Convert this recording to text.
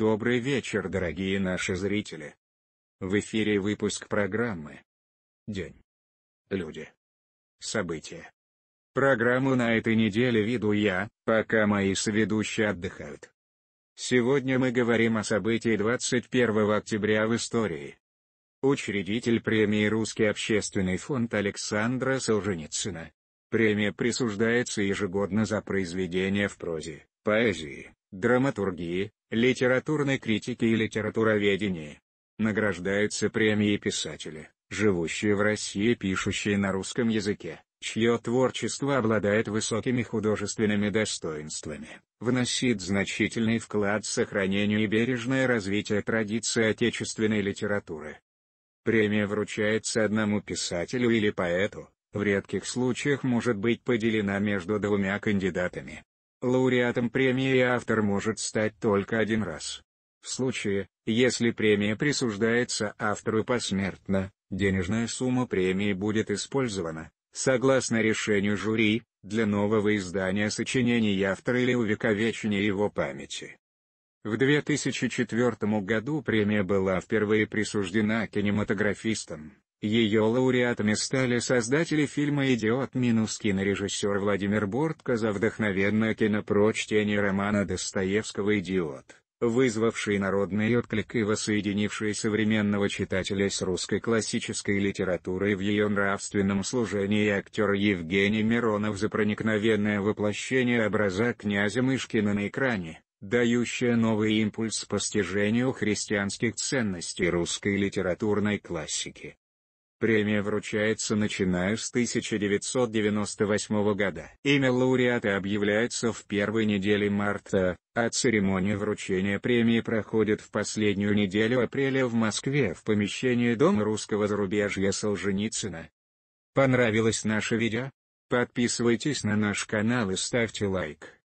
Добрый вечер, дорогие наши зрители. В эфире выпуск программы «День. Люди. События». Программу на этой неделе веду я, пока мои соведущие отдыхают. Сегодня мы говорим о событии 21 октября в истории. Учредитель премии «Русский общественный фонд» Александра Солженицына. Премия присуждается ежегодно за произведения в прозе, поэзии, драматургии, литературной критики и литературоведении. Награждаются премии писатели, живущие в России пишущие на русском языке, чье творчество обладает высокими художественными достоинствами, вносит значительный вклад в сохранение и бережное развитие традиции отечественной литературы. Премия вручается одному писателю или поэту, в редких случаях может быть поделена между двумя кандидатами лауреатом премии автор может стать только один раз. В случае, если премия присуждается автору посмертно, денежная сумма премии будет использована, согласно решению жюри, для нового издания сочинений автора или увековечения его памяти. В 2004 году премия была впервые присуждена кинематографистам, ее лауреатами стали создатели фильма «Идиот» минус кинорежиссер Владимир Бортко за вдохновенное кинопрочтение романа Достоевского «Идиот», вызвавший народный отклик и воссоединивший современного читателя с русской классической литературой в ее нравственном служении актер Евгений Миронов за проникновенное воплощение образа князя Мышкина на экране дающая новый импульс постижению христианских ценностей русской литературной классики. Премия вручается начиная с 1998 года. Имя лауреата объявляется в первой неделе марта, а церемония вручения премии проходит в последнюю неделю апреля в Москве в помещении Дома русского зарубежья Солженицына. Понравилось наше видео? Подписывайтесь на наш канал и ставьте лайк.